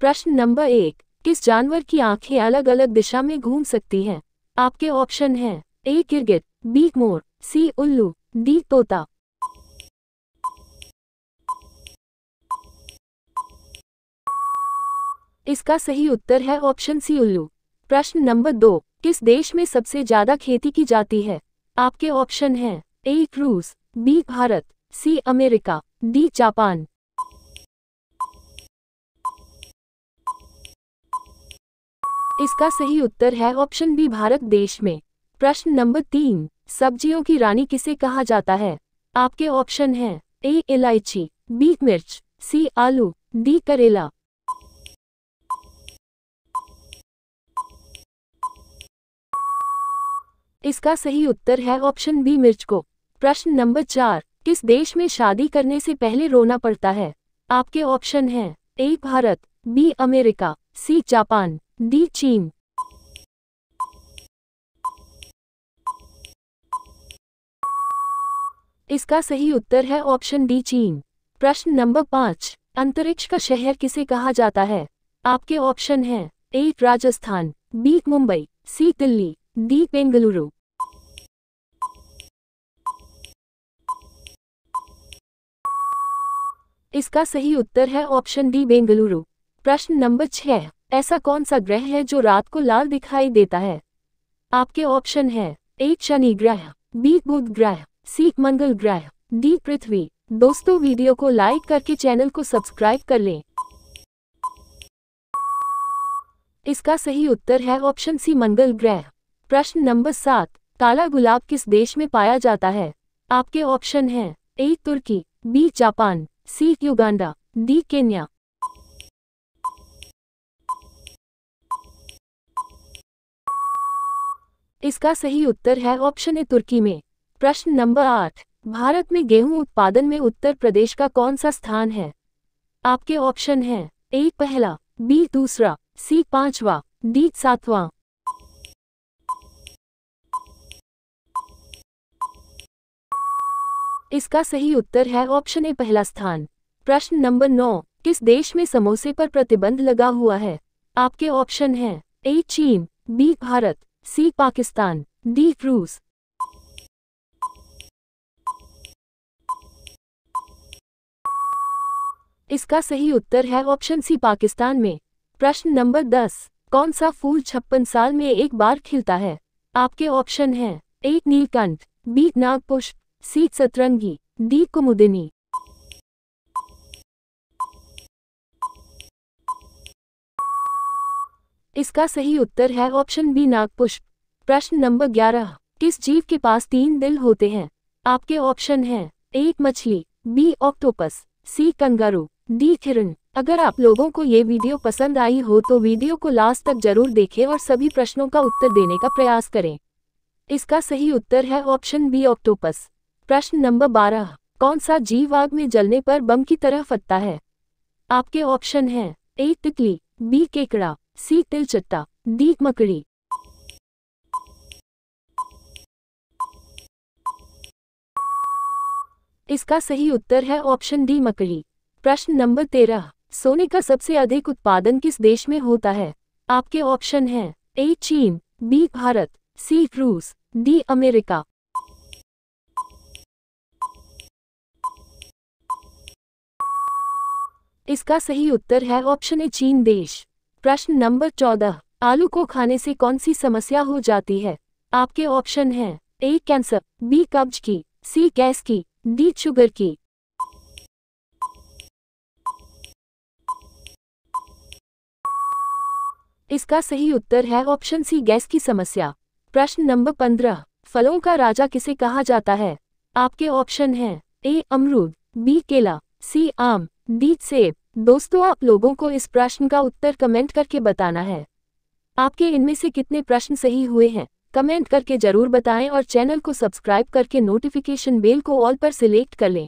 प्रश्न नंबर एक किस जानवर की आंखें अलग अलग दिशा में घूम सकती हैं आपके ऑप्शन हैं ए किरगिट बी मोर सी उल्लू डी तोता इसका सही उत्तर है ऑप्शन सी उल्लू प्रश्न नंबर दो किस देश में सबसे ज्यादा खेती की जाती है आपके ऑप्शन हैं ए रूस B Bharat C America D Japan इसका सही उत्तर है ऑप्शन बी भारत देश में प्रश्न नंबर तीन सब्जियों की रानी किसे कहा जाता है आपके ऑप्शन हैं ए इलायची बी मिर्च सी आलू डी करेला इसका सही उत्तर है ऑप्शन बी मिर्च को प्रश्न नंबर चार किस देश में शादी करने से पहले रोना पड़ता है आपके ऑप्शन हैं A Bharat B America C Japan D चीन इसका सही उत्तर है ऑप्शन डी चीन प्रश्न नंबर पांच अंतरिक्ष का शहर किसे कहा जाता है आपके ऑप्शन हैं A Rajasthan B Mumbai C Delhi D Bengaluru इसका सही उत्तर है ऑप्शन डी बेंगलुरु प्रश्न नंबर छह ऐसा कौन सा ग्रह है जो रात को लाल दिखाई देता है आपके ऑप्शन है एक शनि ग्रह बी बुध ग्रह सी मंगल ग्रह डी पृथ्वी दोस्तों वीडियो को लाइक करके चैनल को सब्सक्राइब कर लें इसका सही उत्तर है ऑप्शन सी मंगल ग्रह प्रश्न नंबर सात काला गुलाब किस देश में पाया जाता है आपके ऑप्शन है A Turkey B Japan C Uganda D Kenya इसका सही उत्तर है ऑप्शन ए तुर्की में प्रश्न नंबर आठ भारत में गेहूं उत्पादन में उत्तर प्रदेश का कौन सा स्थान है आपके ऑप्शन हैं ए पहला बी दूसरा सी पांचवा डी सातवां इसका सही उत्तर है ऑप्शन ए पहला स्थान प्रश्न नंबर नौ किस देश में समोसे पर प्रतिबंध लगा हुआ है आपके ऑप्शन हैं ए चीन B Bharat C Pakistan D क्रूज इसका सही उत्तर है ऑप्शन सी पाकिस्तान में प्रश्न नंबर दस कौन सा फूल छप्पन साल में एक बार खिलता है आपके ऑप्शन हैं एक नीलकंठ बी नागपुष्प सी सतरंगी डी कुमुदिनी इसका सही उत्तर है ऑप्शन बी नागपुष्प प्रश्न नंबर ग्यारह किस जीव के पास तीन दिल होते हैं आपके ऑप्शन हैं एक मछली B octopus C kangaroo D किरण अगर आप लोगों को ये वीडियो पसंद आई हो तो वीडियो को लास्ट तक जरूर देखें और सभी प्रश्नों का उत्तर देने का प्रयास करें इसका सही उत्तर है ऑप्शन बी ऑक्टोपस प्रश्न नंबर बारह कौन सा जीव आग में जलने पर बम की तरह फटता है आपके ऑप्शन हैं ए तिकली बी केकड़ा सी तिलचट्टा डी मकड़ी इसका सही उत्तर है ऑप्शन डी मकड़ी प्रश्न नंबर तेरह सोने का सबसे अधिक उत्पादन किस देश में होता है आपके ऑप्शन हैं ए चीन बी भारत सी रूस डी अमेरिका इसका सही उत्तर है ऑप्शन ए चीन देश प्रश्न नंबर चौदह आलू को खाने से कौन सी समस्या हो जाती है आपके ऑप्शन हैं ए कैंसर बी कब्ज की सी गैस की डी शुगर की इसका सही उत्तर है ऑप्शन सी गैस की समस्या प्रश्न नंबर पंद्रह फलों का राजा किसे कहा जाता है आपके ऑप्शन हैं ए अमरूद बी केला सी आम डी सेब दोस्तों आप लोगों को इस प्रश्न का उत्तर कमेंट करके बताना है आपके इनमें से कितने प्रश्न सही हुए हैं कमेंट करके जरूर बताएं और चैनल को सब्सक्राइब करके नोटिफिकेशन बेल को ऑल पर सिलेक्ट कर लें